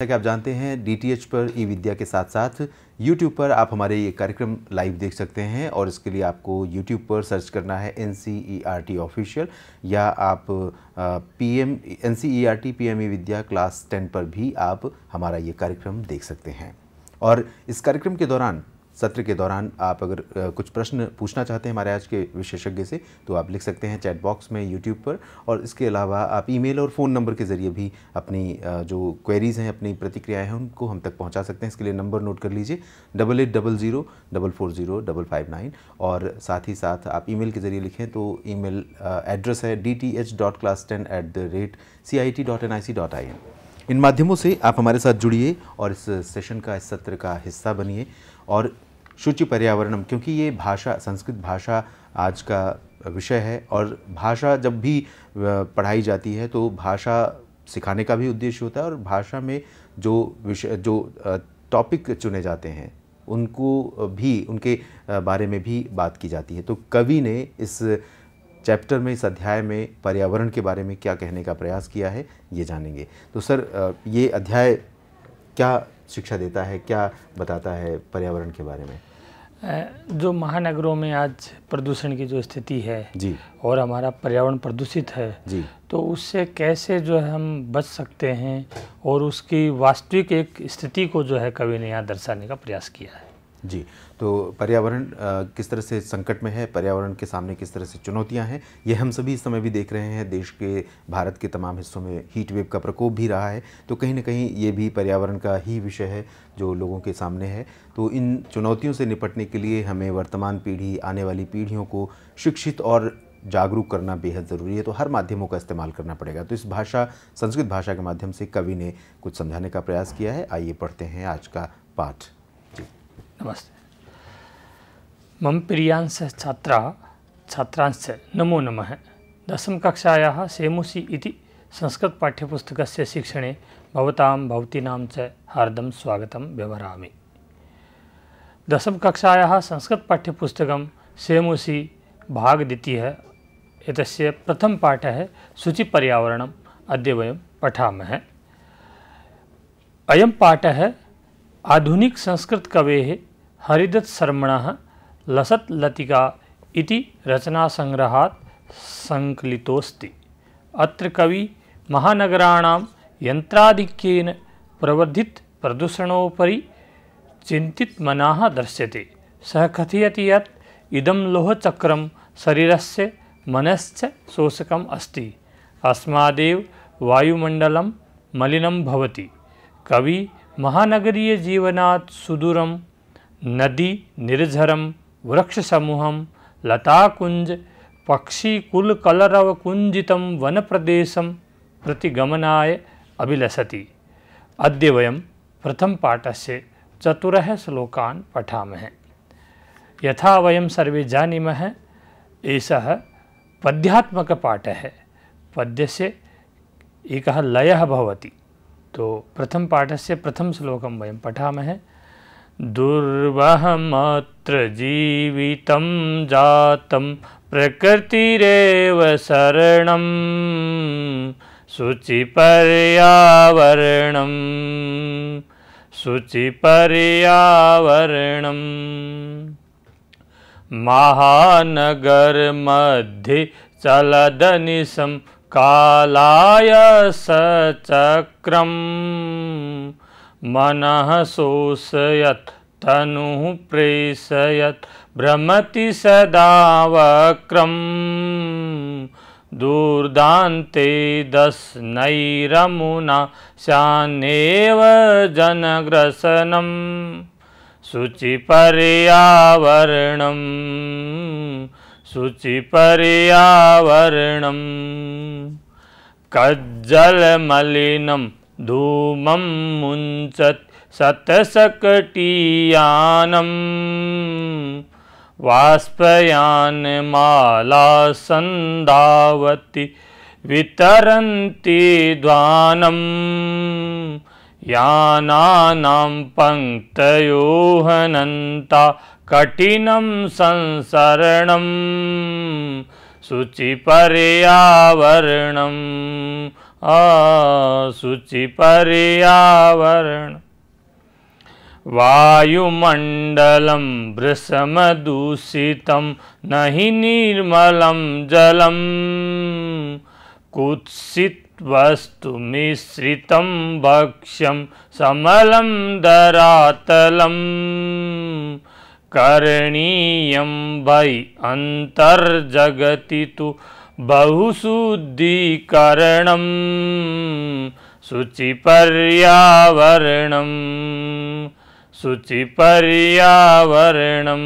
जैसा कि आप जानते हैं डीटीएच पर ई विद्या के साथ साथ यूट्यूब पर आप हमारे ये कार्यक्रम लाइव देख सकते हैं और इसके लिए आपको यूट्यूब पर सर्च करना है N C E R T official या आप P M N C E R T P M E Vidya class ten पर भी आप हमारा ये कार्यक्रम देख सकते हैं और इस कार्यक्रम के दौरान सत्र के दौरान आप अगर कुछ प्रश्न पूछना चाहते हैं हमारे आज के विशेषज्ञ से तो आप लिख सकते हैं चैट बॉक्स में यूट्यूब पर और इसके अलावा आप ईमेल और फ़ोन नंबर के ज़रिए भी अपनी जो क्वेरीज़ हैं अपनी प्रतिक्रियाएँ हैं उनको हम तक पहुँचा सकते हैं इसके लिए नंबर नोट कर लीजिए double eight double zero double four zero double five nine और साथ ही साथ आप ई के ज़रिए लिखें तो ई एड्रेस है D T H dot class ten at the rate C I T dot N I C dot I N इन माध्यमों से आप हमारे साथ जुड़िए और इस सेशन का इस सत्र का हिस्सा बनिए और शुचि पर्यावरणम क्योंकि ये भाषा संस्कृत भाषा आज का विषय है और भाषा जब भी पढ़ाई जाती है तो भाषा सिखाने का भी उद्देश्य होता है और भाषा में जो विषय जो टॉपिक चुने जाते हैं उनको भी उनके बारे में भी बात की जाती है तो कवि ने इस चैप्टर में इस अध्याय में पर्यावरण के बारे में क्या कहने का प्रयास किया है ये जानेंगे तो सर ये अध्याय क्या शिक्षा देता है क्या बताता है पर्यावरण के बारे में जो महानगरों में आज प्रदूषण की जो स्थिति है जी और हमारा पर्यावरण प्रदूषित है जी तो उससे कैसे जो है हम बच सकते हैं और उसकी वास्तविक एक स्थिति को जो है कवि ने यहाँ दर्शाने का प्रयास किया है जी तो पर्यावरण किस तरह से संकट में है पर्यावरण के सामने किस तरह से चुनौतियां हैं ये हम सभी इस समय भी देख रहे हैं देश के भारत के तमाम हिस्सों में हीट वेव का प्रकोप भी रहा है तो कहीं ना कहीं ये भी पर्यावरण का ही विषय है जो लोगों के सामने है तो इन चुनौतियों से निपटने के लिए हमें वर्तमान पीढ़ी आने वाली पीढ़ियों को शिक्षित और जागरूक करना बेहद ज़रूरी है तो हर माध्यमों का इस्तेमाल करना पड़ेगा तो इस भाषा संस्कृत भाषा के माध्यम से कवि ने कुछ समझाने का प्रयास किया है आइए पढ़ते हैं आज का पाठ नमस्ते मम प्रियांश छात्रा छात्रांश नमो नमः दशमकक्षायाः सेमुसि इति संस्कृत पाठ्यपुस्तक शिक्षण भवतीना च हार्दं स्वागतं व्यवहरामि दशमकक्षायाः संस्कृतपाठ्यपुस्तकं सेमुसि भागद्वितीयः एतस्य प्रथमपाठः शुचिपर्यावरणम् अद्य वयं पठामः अयं पाठः आधुनिक संस्कृत कवे हरिदत्सरमणः लसत् लतिका इति रचनासङ्ग्रहात् सङ्कलितोऽस्ति अत्र कवि महानगराणां यन्त्राधिक्येन प्रवर्धितप्रदूषणोपरि चिन्तितमनाः दृश्यते सः कथयति यत् इदं लोहचक्रं शरीरस्य मनश्च शोषकम् अस्ति अस्मादेव वायुमण्डलं मलिनं भवति कवि महानगरीयजीवनात् सुदूरं नदी निर्झरम वृक्ष समूहम लताकुंज पक्षी कुल कलरव कुंजित वन प्रति प्रतिगमनाय अभिलसति अद्य वयम प्रथम से चतुरः श्लोका पठामः यथा वयम सर्वे जानीमः एषः पद्यात्मकपाठः पद्य एकः लयः भवति तो प्रथम श्लोक वयं पठामः दुर्वहमत्र जीवितं जातं प्रकृतिरेव शरणं शुचिपर्यावरणं शुचिपर्यावरणम् महानगरमध्ये चलदनिशं कालाय सचक्रम् मन शोषयत तनु प्रेषयत भ्रमति सदा वक्रम् दस दस्नैरमुना शान्येव जनग्रसनं शुचिपर्यावरणं शुचिपर्यावरणं कज्जलमलिनं धूमं मुञ्चत् शतशकटीयानम् बाष्पयानमाला सन्धावति वितरन्ति द्वानं यानानां पङ्क्तयो हनन्ता कठिनं संसरणं शुचिपर्यावरणम् शुचि पर्यावरण दूषित भृशमदूषितं न जलम कुत्सित वस्तु मिश्रित भक्ष्यं समलं दरातलं करणीयं भयि अन्तर्जगति तु बहुशुद्धीकरणं शुचिपर्यावरणं शुचिपर्यावरणं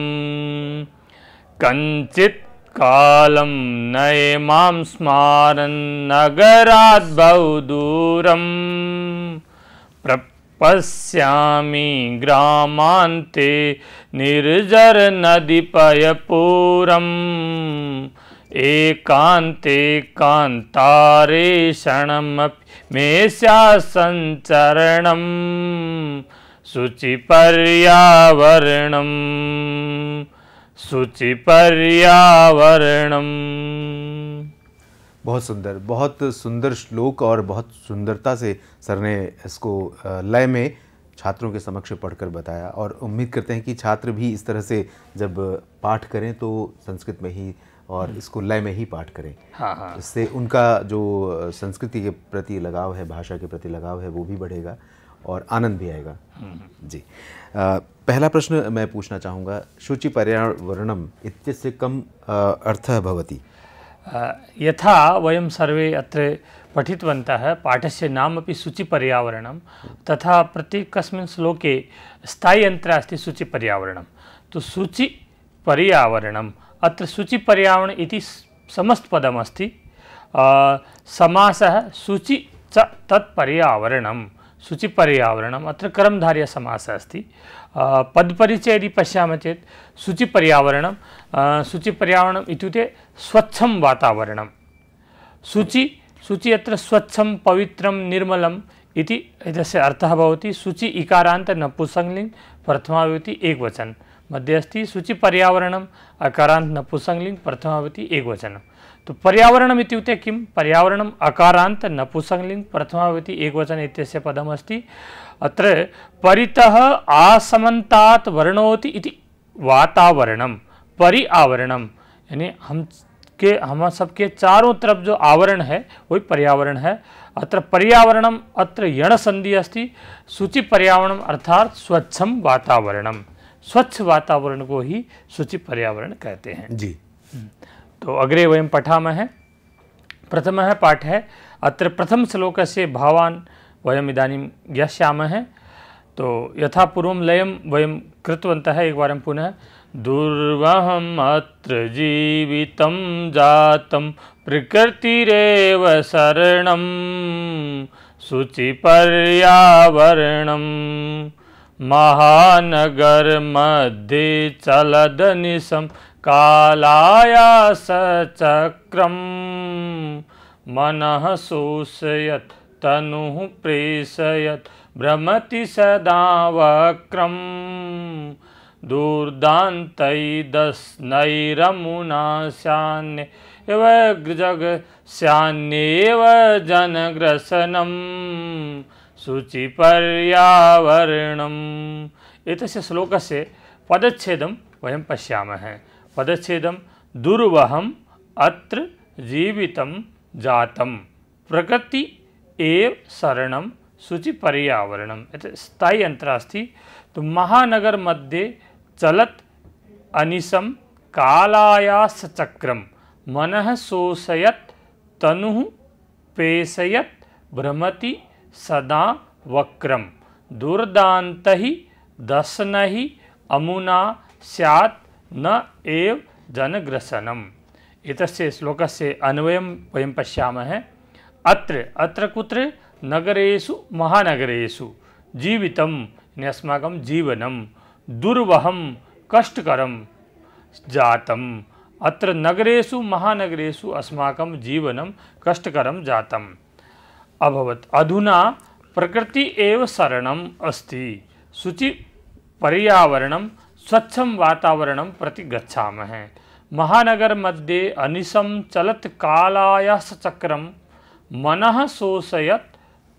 कञ्चित् कालं नयमां स्मारन्नगरात् बहुदूरम् प्रपश्यामि ग्रामान्ते निर्जरनदीपयपूरम् एकान्ते कान्तारे क्षणमपि मे सञ्चरणं शुचिपर्यावरणं शुचिपर्यावरणं बहुत सुंदर बहुत सुंदर श्लोक और बहुत सुंदरता से सर ने इसको लय में छात्रों के समक्ष पढ़कर बताया और उम्मीद करते हैं कि छात्र भी इस तरह से जब पाठ करें तो संस्कृत में ही और हम्म। इसको लय में ही पाठ करें हाँ, हाँ। इससे उनका जो संस्कृति के प्रति लगाव है भाषा के प्रति लगाव है वो भी बढ़ेगा और आनंद भी आएगा हम्म, हम्म। जी आ, पहला प्रश्न मैं पूछना चाहूँगा शुचि पर्यावरणम इत्यस्य कम अर्थ भवति यथा वयम सर्वे अत्र पठितवन्तः पाठस्य शुचि शुचिपर्यावरणं तथा प्रत्येक श्लोके स्थायी पर्यावरण तो शुचि पर्यावरण अत्र सूचि पर्यावरण इति समस्तपदमस्ति समासः सूचि च तत् पर्यावरणं सूचिपर्यावरणम् अत्र कर्मधार्यसमासः अस्ति पदपरिचय यदि पश्यामः चेत् सूचिपर्यावरणं सूचिपर्यावरणम् इत्युक्ते स्वच्छं वातावरणं सूचि सूचि अत्र स्वच्छं पवित्रं निर्मलम् इति एतस्य अर्थः भवति सूचि इकारान्त नपुसंलिङ्ग् प्रथमाविभक्ति एकवचन मध्ये अस्ति शुचिपर्यावरणम् अकारान्त नपुसंलिङ्ग एक एकवचनं तो पर्यावरण इत्युक्ते पर्यावरण पर्यावरणम् नपुसंगलिंग नपुसंलिङ्ग प्रथमावति एकवचन इत्यस्य पदमस्ति अत्र परितः आसमता वर्णोति इति वातावरणम परि यानी हम के हम सबके चारों तरफ जो आवरण है वही पर्यावरण है अत्र पर्यावरणम अत्र यण संधि अस्ति सूचि पर्यावरण अर्थात स्वच्छम वातावरणम स्वच्छ वातावरण को ही शुचि पर्यावरण कहते हैं जी हम्म। तो अग्रे वयम है पाठ है अत्र भावान वयम वयम् इदानीं है तो यथा वयम कृतवंत है एक बार पुनः दुर्वहम् अत्र जीवितं प्रकृतिरव शरण शरणं महानगर मध्य चलद निशम कालाया कालायासचक्रम् मन शोषयत तनु प्रेषयत् भ्रमति सदा वक्रम् दूर्दान्तैदस्नैरमुनाशान्य इव गृजगस्यान्येव जनग्रसनम् शुचिपर्यावरणम् श्लोक से पदछेद वयं पशा पदछेद दुर्वह अत्र जीवित जातं प्रकृति एव शरण शुचिपर्यावरणम् एतत् स्थायी अन्तर अस्ति तु महानगरमध्ये चलत् अनिशं कालायासचक्रं मन शोषयत तनु पेशयत भ्रमति सदा वक्रम दुर्दांत ही दसन ही अमुना सैत् न एव जनग्रसनम इतस्य श्लोक से अन्वय वह पशा अत्र अत्र कुत्र नगरेशु महानगरेशु जीवित अस्माकं जीवनम दुर्वहम कष्टकरम जातम अत्र नगरेशु महानगरेशु अस्माकं जीवनं कष्टकरं जातम् अभवत अधुना प्रकृति एव शरणम् अस्ति शुचि पर्यावरण स्वच्छ वातावरण प्रति गच्छामः महानगर मध्ये अनीशम चलत कालायासचक्रं मन शोषयत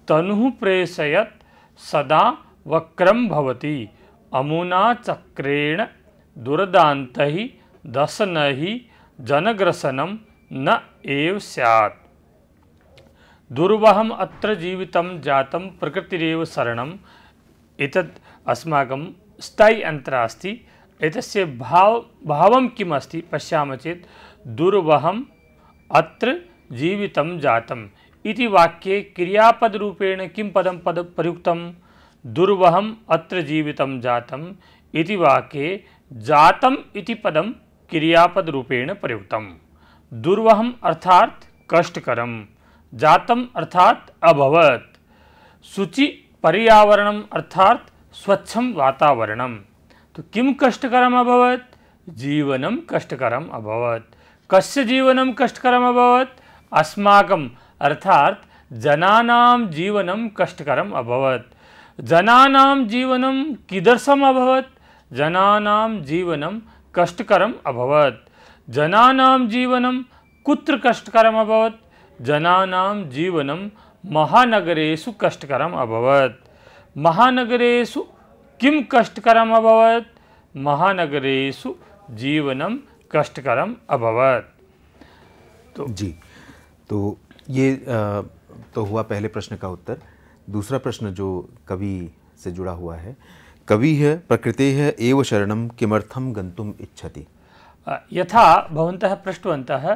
तनु प्रेषयत् सदा वक्रम भवति अमुना चक्रेण दशन ही जनग्रसनं न एव सैत् दुर्वहम अत्र जीवित जात प्रकृतिरव शरण एक अस्माक स्थायी अंतर अस्त एक भाव भाव किम् पशा चेत दुर्वहम अत्र जीवित जात वाक्ये क्रियापदरूपेण किं पद पद प्रयुक्त दुर्वहम अत्र जीवित जात इति वाक्ये जातम् इति पदं क्रियापदरूपेण प्रयुक्तं दुर्वहम् जातम अर्थात अभवत शुचि पर्यावरणम अर्थात स्वच्छम वातावरणम तो किम कष्टकरम अभवत जीवनम कष्टकरम अभवत कस्य जीवनम कष्टकरम अभवत अस्माकम अर्थात जनानाम जीवनम कष्टकरम अभवत जनानाम जीवनम किदर्शम अभवत जनानाम जीवनम कष्टकरम अभवत जनानाम जीवनम कुत्र कष्टकरम अभवत जनानां जीवनं महानगरेशु कष्टकरम् अभवत महानगरेशु किम कष्टकरम् अभवत महानगरेशु जीवनम कष्टकरम अभवत तो जी तो ये आ, तो हुआ पहले प्रश्न का उत्तर दूसरा प्रश्न जो कवि से जुड़ा हुआ है कवि है प्रकृति है एवं शरणम किमर्थम गंतुम इच्छति यथा भवन्तः पृष्टवन्तः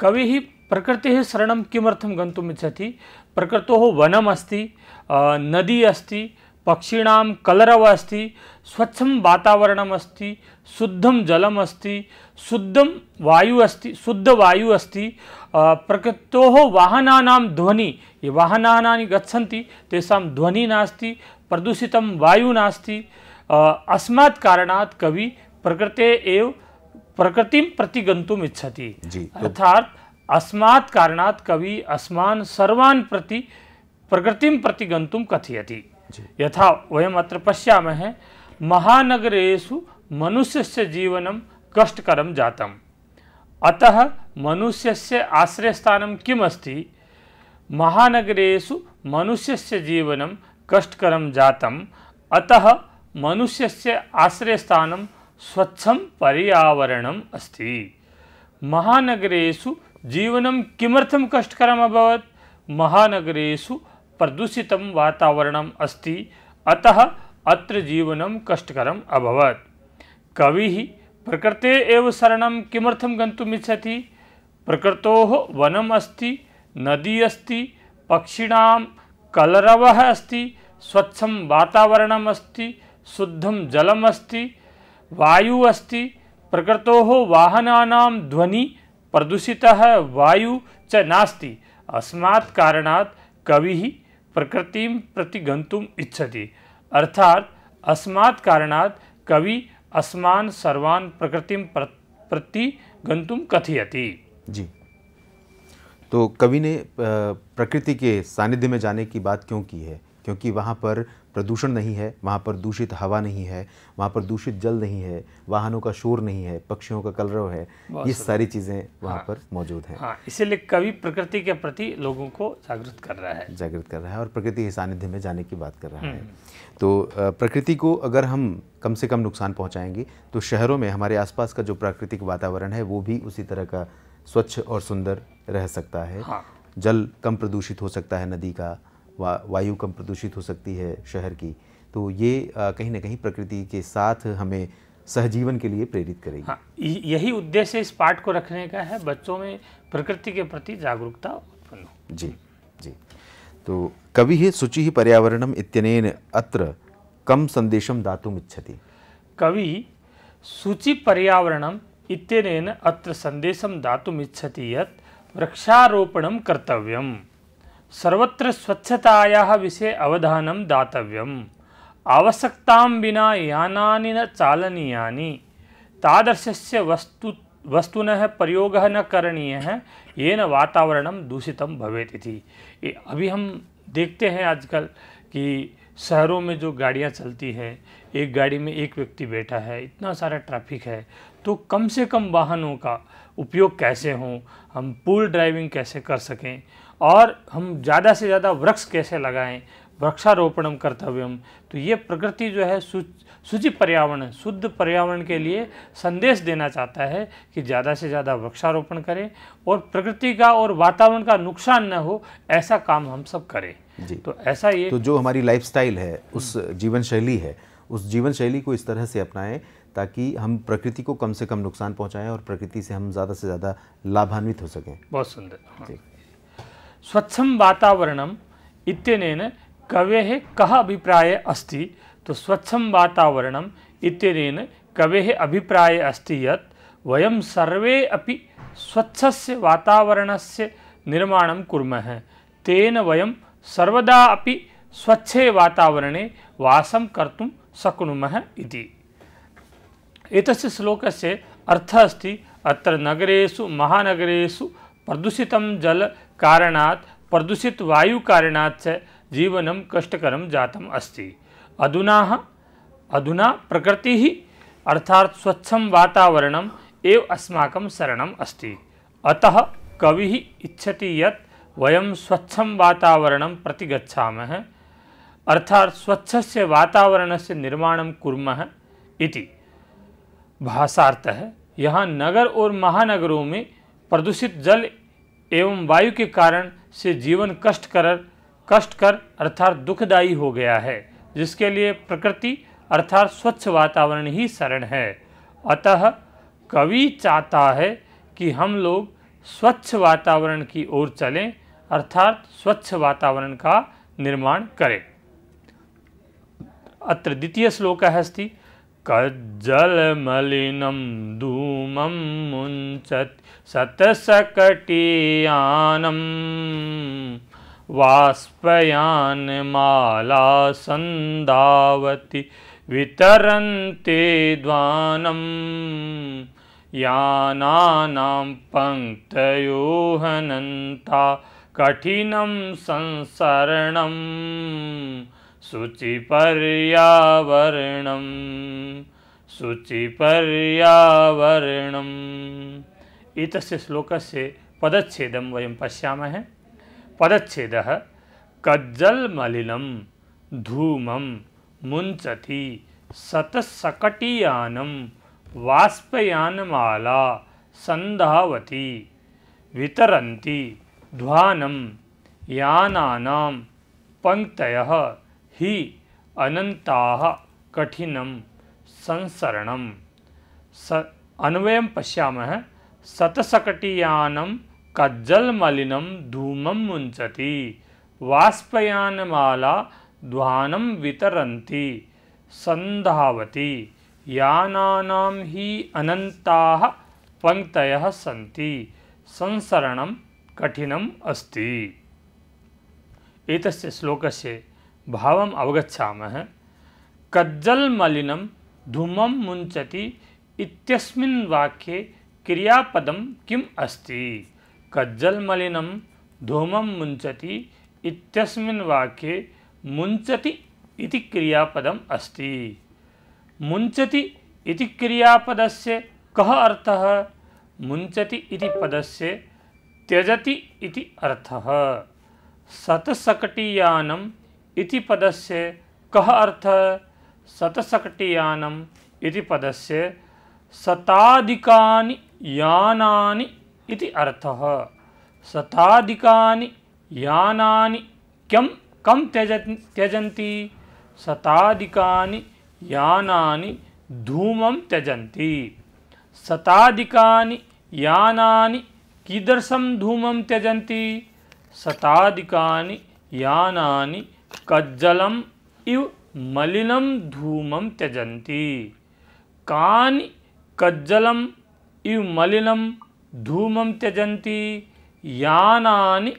कविः प्रकृति शरण किमर्थं गन्तुम् इच्छति प्रकृतोः वनमस्ति नदी अस्त पक्षीण कलरव अस्त स्वच्छ वातावरणम् अस्ति शुद्धं जलम् अस्ति शुद्धं वायु अस्ति शुद्धवायु अस्ति प्रकृतोः वाहनानां ध्वनिः ये वाहना गच्छन्ति तेषां ध्वनिः नास्ति प्रदूषितं वायु नास्ति अस्मात् कारणात् कवि प्रकृते एव प्रकृतिं प्रति गन्तुम् इच्छति तो अर्थात् अस्मात् कारणात् कवि अस्मान् सर्वान् प्रति प्रकृतिं प्रति गन्तुं कथयति यथा वयम् अत्र पश्यामः महानगरेषु मनुष्यस्य जीवनं कष्टकरं जातम् अतः मनुष्यस्य आश्रयस्थानं किम् अस्ति महानगरेषु मनुष्यस्य जीवनं कष्टकरं जातम् अतः मनुष्यस्य आश्रयस्थानं स्वच्छं पर्यावरणम् अस्ति महानगरेषु जीवन किमर्थं कष्टकरम् अभवत् प्रदूषित वातावरण अस्त अतः अत्र जीवनं कष्टकरम् अभवत् कविः प्रकृते एव शरणं किमर्थं गन्तुमिच्छति प्रकृतोः वनम् नदी अस्ति पक्षिणां कलरव अस्त स्वच्छ वातावरणम् अस्ति शुद्धं जलम् अस्ति वायुः अस्ति प्रकृतोः वाहनानां प्रदूषित वायु च नास्ति अस्मात् कारणात् प्रकृति प्रति गन्तुम् इच्छति अस्मा अस्मात् कारणात् कवि अस्मा सर्वान् प्रकृति प्रति गंतुम कथयति जी तो कवि ने प्रकृति के सानिध्य में जाने की बात क्यों की है क्योंकि वहाँ पर प्रदूषण नहीं है वहाँ पर दूषित हवा नहीं है वहाँ पर दूषित जल नहीं है वाहनों का शोर नहीं है पक्षियों का कलरव है ये सारी चीज़ें वहाँ हाँ, पर मौजूद हैं हाँ, इसीलिए कवि प्रकृति के प्रति लोगों को जागृत कर रहा है जागृत कर रहा है और प्रकृति के सानिध्य में जाने की बात कर रहा है हम्म। तो प्रकृति को अगर हम कम से कम नुकसान पहुँचाएंगे तो शहरों में हमारे आसपास का जो प्राकृतिक वातावरण है वो भी उसी तरह का स्वच्छ और सुंदर रह सकता है हाँ। जल कम प्रदूषित हो सकता है नदी का वा, वायु कम प्रदूषित हो सकती है शहर की तो ये कहीं ना कहीं प्रकृति के साथ हमें सहजीवन के लिए प्रेरित करेगी हाँ, यही उद्देश्य इस पाठ को रखने का है बच्चों में प्रकृति के प्रति जागरूकता उत्पन्न हो जी जी तो कवि है सुचि ही पर्यावरणम इत्यनेन अत्र कम संदेशम दातुम इच्छति कवि शुचि पर्यावरणम इत्यनेन अत्र संदेशम दातुम इच्छति यत वृक्षारोपणम कर्तव्यम सर्वत्र स्वच्छतायाः विषये अवधानं दातव्यम् आवश्यकतां विना यानानि न चालनीयानि तादृशस्य वस्तु वस्तुनः प्रयोगः न करनीय है येन वातावरणम दूषितम भवेत इति अभी हम देखते हैं आजकल कि शहरों में जो गाड़ियाँ चलती हैं एक गाड़ी में एक व्यक्ति बैठा है इतना सारा ट्रैफिक है तो कम से कम वाहनों का उपयोग कैसे हो हम पूल ड्राइविंग कैसे कर सकें और हम ज़्यादा से ज़्यादा वृक्ष कैसे लगाएं वृक्षारोपणम कर्तव्यम तो ये प्रकृति जो है शुचि पर्यावरण शुद्ध पर्यावरण के लिए संदेश देना चाहता है कि ज़्यादा से ज़्यादा वृक्षारोपण करें और प्रकृति का और वातावरण का नुकसान न हो ऐसा काम हम सब करें जी तो ऐसा ये तो जो हमारी लाइफस्टाइल है उस जीवन शैली है उस जीवन शैली को इस तरह से अपनाएं ताकि हम प्रकृति को कम से कम नुकसान पहुंचाएं और प्रकृति से हम ज़्यादा से ज़्यादा लाभान्वित हो सकें बहुत सुंदर हाँ। स्वच्छ वातावरण इत्यनेन कवेः कः अस्त तो स्वच्छ वातावरण कवे कवेः अभिप्रायः अस्त यत् वयं सर्वे अपि वातावरण से निर्माण कूम तेन वयम सर्वदा अभी स्वच्छे वातावरणे वासं कर्तुं शक्नुमः इति एतस्य श्लोकस्य अर्थ अस्ति अत्र नगरेषु महानगरेषु प्रदूषितं जल कारणात् प्रदूषितवायुकारणात् च जीवनम कष्टकरम जातम अस्ति अधुना अधुना प्रकृति ही अर्थात स्वच्छम वातावरणम् एव अस्माकं शरणम् अस्ति अतः कविः इच्छति यत् वयम स्वच्छम वातावरणं प्रति गच्छामः अर्थात् स्वच्छस्य वातावरणस्य निर्माणं कुर्मः इति भाषार्थः यहाँ नगर और महानगरों में प्रदूषित जल एवं वायु के कारण से जीवन कष्ट कर कष्ट कर अर्थात दुखदायी हो गया है जिसके लिए प्रकृति अर्थात स्वच्छ वातावरण ही शरण है अतः कवि चाहता है कि हम लोग स्वच्छ वातावरण की ओर चलें अर्थात स्वच्छ वातावरण का निर्माण करें अत्र द्वितीय श्लोक है अस्ति कज्जलमलिनं धूमं मुञ्चत् शतशकटीयानं वाष्पयान् मालासन्धावति वितरन्ते द्वानं यानानां पङ्क्तयो हनन्ता कठिन संसरणम् शुचिपर्यावरणं शुचिपर्यावरणम् एतस्य श्लोकस्य पदच्छेदं वयं पश्यामः पदच्छेदः कज्जलमलिनं धूम मुञ्चति सतसकटीयान वाष्पयानमाला सन्धावति वितरती ध्वानं यानानां पङ्क्तयः ही अनंता कठिन संसरणम स अन्वयम पश्याम सतसकटियानम कज्जल मलिनम धूमम मुंचति वाष्पयानमाला ध्वानम वितरन्ति संधावती यानानाम ही अनंता पंक्तयः सन्ति संसरणं कठिनम् अस्ति से श्लोकस्य भाव अवगछा कज्जल मलिन धूम मुंचती वाक्ये क्रियापद किम् अस्त कज्जल मलिन धूम मुंचती वाक्ये मुंचति इति क्रियापदम् अस्ति मुंचति इति क्रियापदस्य कः अर्थः मुंचति इति पदस्य त्यजति इति अर्थः सतसकटीयानं इति पदस्य कह अर्थ शतशकटियानम् इति पदस्य शताधिकानि यानानि इति अर्थः शताधिकानि यानानि कम कम त्यज त्यजन्ति शताधिकानि यानानि धूमं त्यजन्ति शताधिकानि यानानि कीदृशं धूमं त्यजन्ति शताधिकानि यानानि कज्जलम इव मलिनम धूमम त्यजंती कान कज्जलम इव मलिनम धूमम त्यजंती यानानि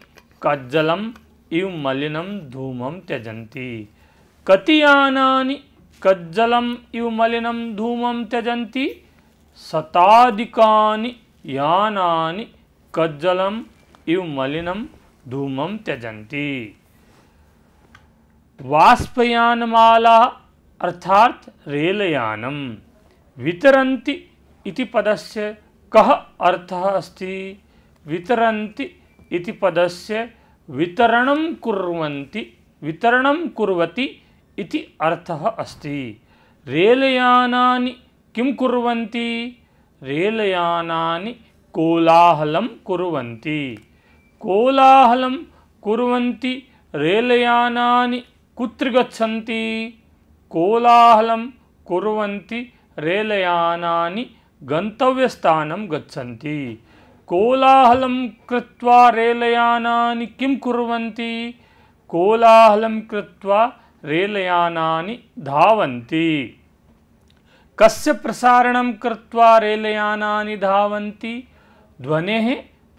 कज्जलम इव मलिनम धूमम त्यजंती कति याना कज्जलम इव मलिनम धूमम त्यजंती शताधिकानि यानानि कज्जलम इव मलिनम धूमम त्यजंती वाष्पयान माला अर्थात रेलयानम वितरन्ति इति पदस्य कः अर्थः अस्ति वितरन्ति इति पदस्य वितरणं कुर्वन्ति वितरणं कुर्वति इति अर्थः अस्ति रेलयानानि किं कुर्वन्ति रेलयानानि कोलाहलं कुर्वन्ति कोलाहलं कुर्वन्ति रेलयानानि कुत्र गच्छन्ति कोलाहलं कुर्वन्ति रेलयानानि गन्तव्यस्थानं गच्छन्ति कोलाहलं कृत्वा रेलयानानि किं कुर्वन्ति कोलाहलं कृत्वा रेलयानानि धावन्ति कस्य प्रसारणं कृत्वा रेलयानानि धावन्ति ध्वनेः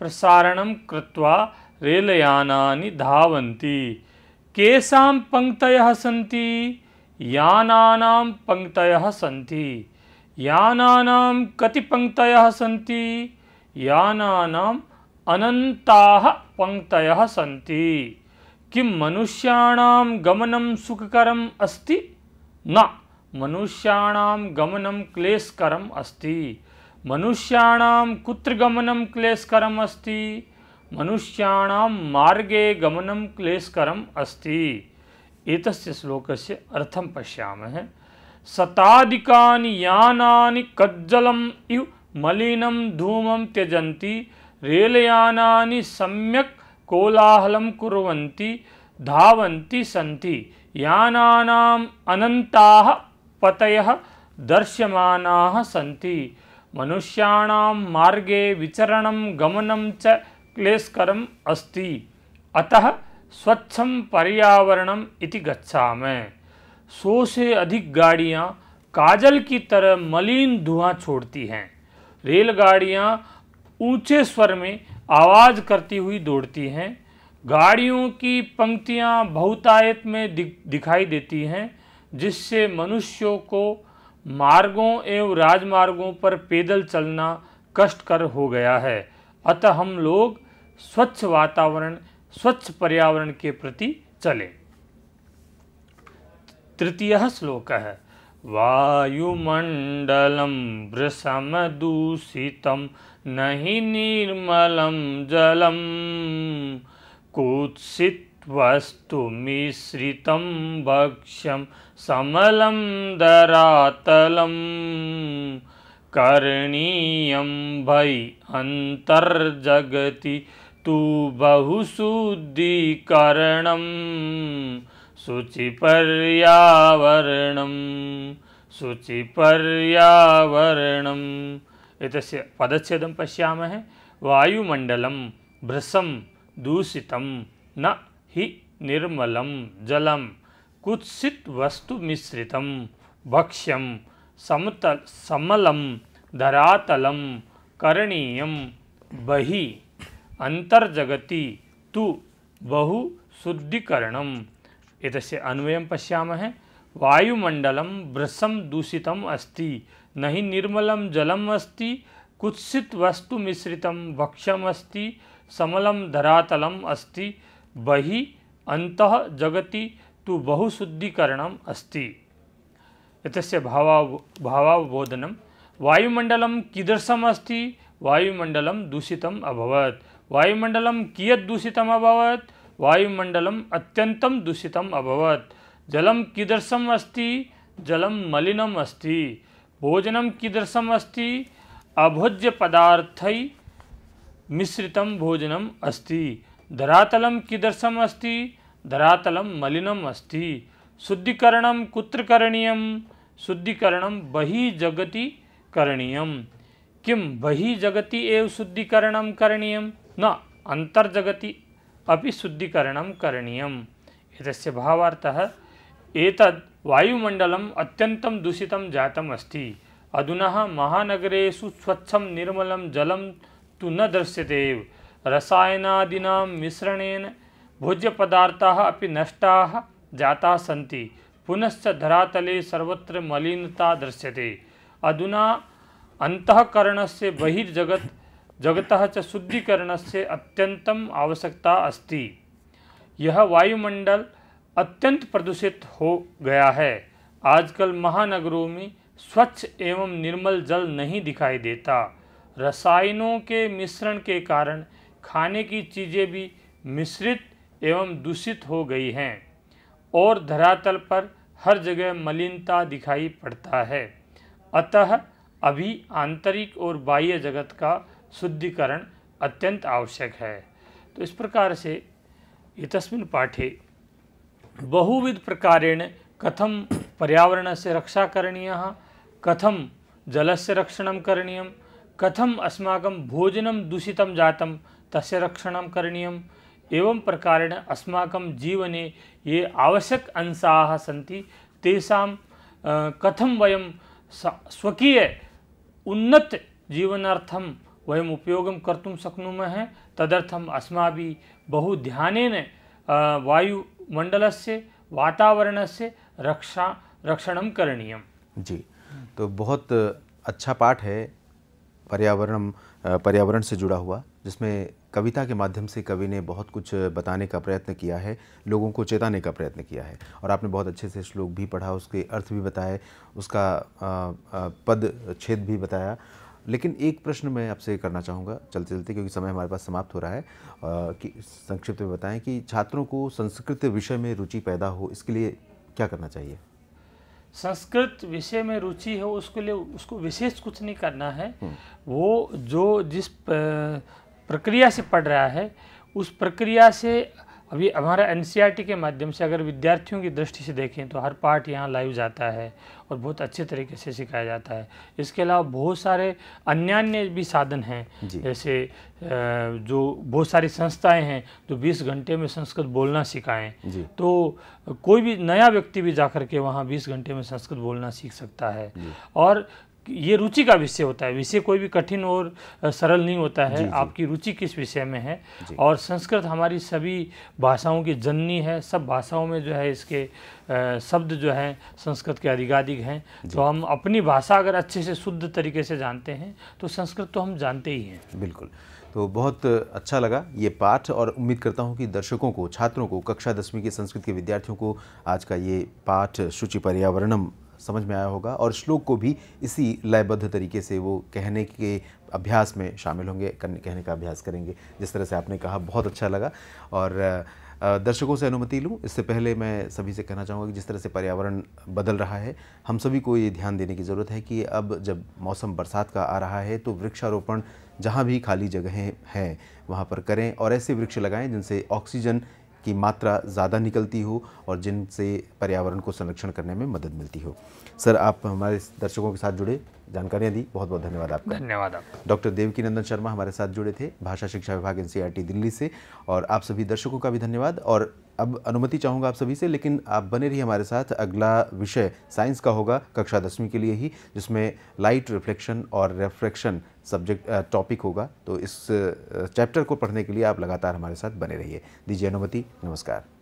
प्रसारणं कृत्वा रेलयानानि धावन्ति केशा पंक्त सी याना पंक्त सी यानानां कति पंक्त सी यानानाम् अनन्ताः पंक्तयः सन्ति किं मनुष्याणां गमनं सुखकरम् अस्ति न मनुष्याणां गमनं क्लेशकरम् अस्ति मनुष्याणां कुत्र गमनं क्लेशकरम् अस्ति मनुष्याणां मार्गे गमनं क्लेशकरम् अस्ति एतस्य श्लोकस्य अर्थं पश्यामः शताधिकानि यानानि कज्जलम् इव मलिनं धूमं त्यजन्ति रेलयानानि सम्यक् कोलाहलं कुर्वन्ति धावन्ति सी यानानाम् अनन्ताः पतयः दर्श्यमानाः सन्ति मार्गे विचरणं गमनं च क्लेशकरम अस्ति अतः स्वच्छम पर्यावरणम इति गच्छामे से अधिक गाड़ियाँ काजल की तरह मलिन धुआं छोड़ती हैं रेलगाड़ियाँ ऊंचे स्वर में आवाज़ करती हुई दौड़ती हैं गाड़ियों की पंक्तियाँ बहुतायत में दि, दिखाई देती हैं जिससे मनुष्यों को मार्गों एवं राजमार्गों पर पैदल चलना कष्टकर हो गया है अतः हम लोग स्वच्छ वातावरण स्वच्छ पर्यावरण के प्रति चले तृतीय श्लोक है वायुमण्डलं भृशमदूषितं नहि जलम कूत्सित वस्तु मिश्रित भक्ष्यम समलं दरातलम् करणीय भई अंतर्जगति तु बहुशुद्धिकरणं शुचिपर्यावरणं शुचिपर्यावरणम् एक पदछेद पश्यामः वायुमंडल भृशं दूषित न हि जलम कुत्सित वस्तु मिश्रित भक्ष्यम समतल समलम धरातलम करणीयम बहि अंतर्जगति तो बहु अन्वय पशा अन्वयं वायुमंडल वायुमण्डलं अस्त दूषितम् अस्ति न हि निर्मलं कुत्सित वस्तु मिश्रित भक्ष्यम अस्ति समलम धरातलम बहि अंत जगति तो बहुशुद्धिकरण अस्ति एतस्य भाव भावावबोधनं वायुमंडल कीदृशमस्ति दूषित अभवत अभवत् वायुमण्डलं कियत् दूषित अभवत वायुमण्डलम् अत्यन्तं दूषितम् अभवत् जलं कीदृशम् अस्ति जलं मलिनम् अस्ति भोजनं कीदृशम् अस्ति अभोज्यपदार्थै मिश्रितं भोजनम् अस्ति धरातल कीदृशम् शुद्धीकरण कुत्र करणीय शुद्धिकरण बहि जगति करणीय किम बहि जगति एव शुद्धिकरण करणीय न अंतर्जगति अभी शुद्धीकरण करणीय एतस्य भावार्थः एतद् वायुमण्डलम् अत्यन्तं दूषित जातम् अस्ति अधुना महानगरेषु स्वच्छं निर्मलं जलं तो न दृश्यते एव रसायनादीनां मिश्रणेन भोज्यपदार्थाः अपि नष्टाः जाता सी पुनश्च धरातले सर्वत्र मलिनता दृश्यते अधुना से बहिर्जगत जगत च से अत्यंत आवश्यकता अस्ति यह वायुमंडल अत्यंत प्रदूषित हो गया है आजकल महानगरों में स्वच्छ एवं निर्मल जल नहीं दिखाई देता रसायनों के मिश्रण के कारण खाने की चीज़ें भी मिश्रित एवं दूषित हो गई हैं और धरातल पर हर जगह मलिनता दिखाई पड़ता है अतः अभी आंतरिक और बाह्य जगत का शुद्धिकरण अत्यंत आवश्यक है तो इस प्रकार से इतस्मिन पाठे बहुविध प्रकारेण कथम पर्यावरण से रक्षा करणीय कथम जल से रक्षण करणीय कथम अस्माक भोजन दूषित जात तस्य रक्षण करणीय एवं प्रकारेण अस्माक जीवने ये आवश्यक अंशाः सी तेषां कथं वयं स्वकीय उन्नतजीवनार्थं वयम् उपयोगं कर्तुं तदर्थम तदर्थम् अस्माभिः बहु से वातावरण से रक्षा रक्षण करनीय जी तो बहुत अच्छा पाठ है पर्यावरण पर्यावरण से जुड़ा हुआ जिसमें कविता के माध्यम से कवि ने बहुत कुछ बताने का प्रयत्न किया है लोगों को चेताने का प्रयत्न किया है और आपने बहुत अच्छे से श्लोक भी पढ़ा उसके अर्थ भी बताए उसका पद छेद भी बताया लेकिन एक प्रश्न मैं आपसे करना चाहूँगा चलते चलते क्योंकि समय हमारे पास समाप्त हो रहा है कि संक्षिप्त में बताएं कि छात्रों को संस्कृत विषय में रुचि पैदा हो इसके लिए क्या करना चाहिए संस्कृत विषय में रुचि हो उसके लिए उसको विशेष कुछ नहीं करना है वो जो जिस प्रक्रिया से पढ़ रहा है उस प्रक्रिया से अभी हमारा एन e के माध्यम से अगर विद्यार्थियों की दृष्टि से देखें तो हर पार्ट यहाँ लाइव जाता है और बहुत अच्छे तरीके से सिखाया जाता है इसके अलावा बहुत सारे अन्य भी साधन हैं जैसे जो बहुत सारी संस्थाएं हैं जो 20 घंटे में संस्कृत बोलना सिखाएं तो कोई भी नया व्यक्ति भी जा के वहाँ 20 घंटे में संस्कृत बोलना सीख सकता है और ये रुचि का विषय होता है विषय कोई भी कठिन और सरल नहीं होता है जी, जी. आपकी रुचि किस विषय में है और संस्कृत हमारी सभी भाषाओं की जननी है सब भाषाओं में जो है इसके शब्द जो हैं संस्कृत के अधिकाधिक हैं तो हम अपनी भाषा अगर अच्छे से शुद्ध तरीके से जानते हैं तो संस्कृत तो हम जानते ही हैं बिल्कुल तो बहुत अच्छा लगा ये पाठ और उम्मीद करता हूँ कि दर्शकों को छात्रों को कक्षा दसवीं के संस्कृत के विद्यार्थियों को आज का ये पाठ शुचि पर्यावरणम समझ में आया होगा और श्लोक को भी इसी लयबद्ध तरीके से वो कहने के अभ्यास में शामिल होंगे कहने का अभ्यास करेंगे जिस तरह से आपने कहा बहुत अच्छा लगा और दर्शकों से अनुमति लूँ इससे पहले मैं सभी से कहना चाहूँगा कि जिस तरह से पर्यावरण बदल रहा है हम सभी को ये ध्यान देने की ज़रूरत है कि अब जब मौसम बरसात का आ रहा है तो वृक्षारोपण जहाँ भी खाली जगहें हैं वहाँ पर करें और ऐसे वृक्ष लगाएं जिनसे ऑक्सीजन की मात्रा ज़्यादा निकलती हो और जिनसे पर्यावरण को संरक्षण करने में मदद मिलती हो सर आप हमारे दर्शकों के साथ जुड़े जानकारियाँ दी बहुत बहुत धन्यवाद आपका धन्यवाद आप डॉक्टर देवकी नंदन शर्मा हमारे साथ जुड़े थे भाषा शिक्षा विभाग एन दिल्ली से और आप सभी दर्शकों का भी धन्यवाद और अब अनुमति चाहूँगा आप सभी से लेकिन आप बने रहिए हमारे साथ अगला विषय साइंस का होगा कक्षा दसवीं के लिए ही जिसमें लाइट रिफ्लेक्शन और रेफ्लेक्शन सब्जेक्ट टॉपिक होगा तो इस चैप्टर को पढ़ने के लिए आप लगातार हमारे साथ बने रहिए दीजिए अनुमति नमस्कार